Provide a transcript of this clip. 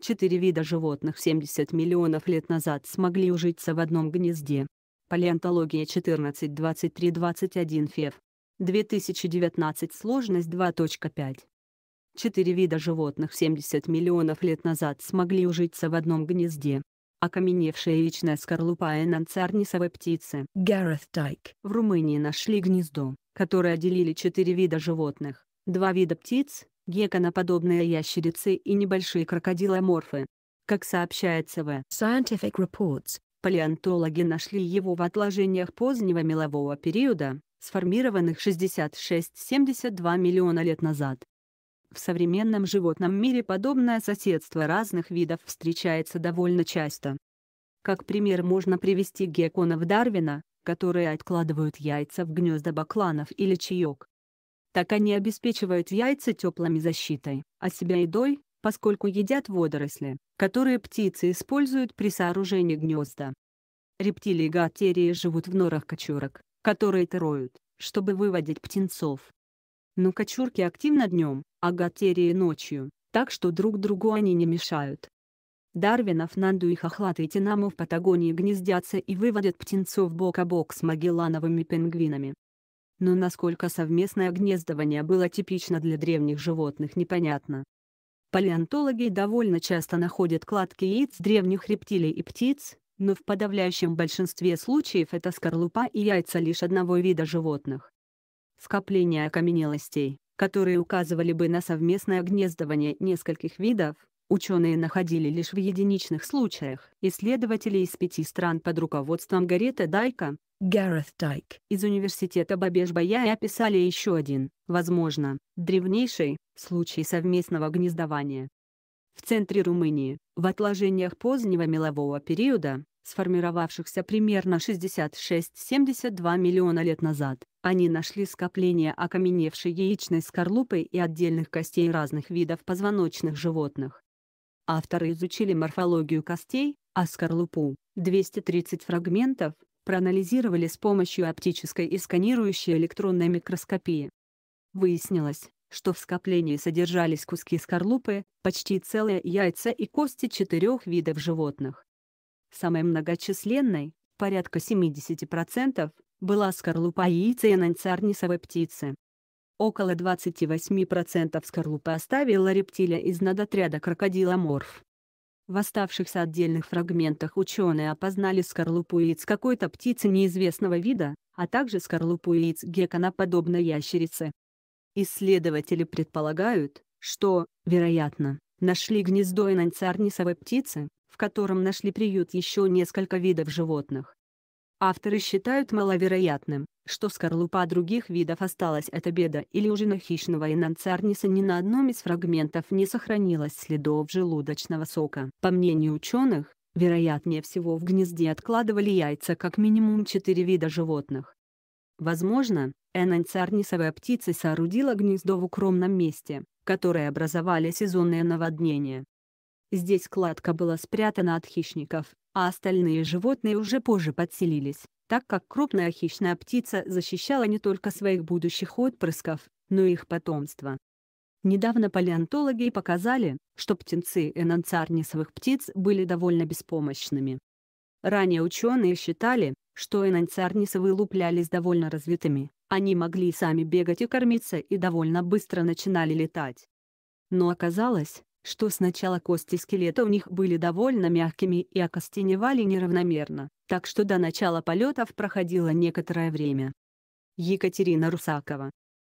Четыре вида животных 70 миллионов лет назад смогли ужиться в одном гнезде. Палеонтология 14 23 21 фев. 2019 сложность 2.5. Четыре вида животных 70 миллионов лет назад смогли ужиться в одном гнезде. Окаменевшая яичная скорлупа энанцарнисовой птицы Гарeth Dyke. в Румынии нашли гнездо, которое делили четыре вида животных, два вида птиц, геконоподобные ящерицы и небольшие крокодиломорфы. Как сообщается в Scientific Reports, палеонтологи нашли его в отложениях позднего мелового периода, сформированных 66-72 миллиона лет назад. В современном животном мире подобное соседство разных видов встречается довольно часто. Как пример можно привести гекконов Дарвина, которые откладывают яйца в гнезда бакланов или чаек так они обеспечивают яйца теплыми защитой, а себя едой, поскольку едят водоросли, которые птицы используют при сооружении гнезда. Рептилии гаттерии живут в норах кочурок, которые роют, чтобы выводить птенцов. Но кочурки активно днем, а гаттерии ночью, так что друг другу они не мешают. Дарвинов, Нанду и Хохлатый Тинаму в Патагонии гнездятся и выводят птенцов бок о бок с магеллановыми пингвинами, но насколько совместное гнездование было типично для древних животных непонятно. Палеонтологи довольно часто находят кладки яиц древних рептилий и птиц, но в подавляющем большинстве случаев это скорлупа и яйца лишь одного вида животных. Скопление окаменелостей, которые указывали бы на совместное гнездование нескольких видов, ученые находили лишь в единичных случаях. Исследователи из пяти стран под руководством Гарета Дайка, Гаррет Дайк из университета Бабешбая бая описали еще один, возможно, древнейший, случай совместного гнездования. В центре Румынии, в отложениях позднего мелового периода, сформировавшихся примерно 66-72 миллиона лет назад, они нашли скопление окаменевшей яичной скорлупы и отдельных костей разных видов позвоночных животных. Авторы изучили морфологию костей, а скорлупу, 230 фрагментов, проанализировали с помощью оптической и сканирующей электронной микроскопии. Выяснилось, что в скоплении содержались куски скорлупы, почти целые яйца и кости четырех видов животных. Самой многочисленной, порядка 70%, была скорлупа яйца и ананцарнисовой птицы. Около 28% скорлупы оставила рептилия из надотряда крокодиломорф. В оставшихся отдельных фрагментах ученые опознали скорлупу яиц какой-то птицы неизвестного вида, а также скорлупу яиц гекконоподобной ящерицы. Исследователи предполагают, что, вероятно, нашли гнездо инанцарнисовой птицы, в котором нашли приют еще несколько видов животных. Авторы считают маловероятным, что скорлупа других видов осталась от беда. или уже на хищного инанцарниса ни на одном из фрагментов не сохранилось следов желудочного сока. По мнению ученых, вероятнее всего в гнезде откладывали яйца как минимум четыре вида животных. Возможно, энанцарнисовая птица соорудила гнездо в укромном месте, которое образовали сезонные наводнения. Здесь кладка была спрятана от хищников, а остальные животные уже позже подселились так как крупная хищная птица защищала не только своих будущих отпрысков, но и их потомство. Недавно палеонтологи показали, что птенцы энанцарнисовых птиц были довольно беспомощными. Ранее ученые считали, что энанцарнисовые луплялись довольно развитыми, они могли сами бегать и кормиться и довольно быстро начинали летать. Но оказалось, что сначала кости скелета у них были довольно мягкими и окостеневали неравномерно, так что до начала полетов проходило некоторое время. Екатерина Русакова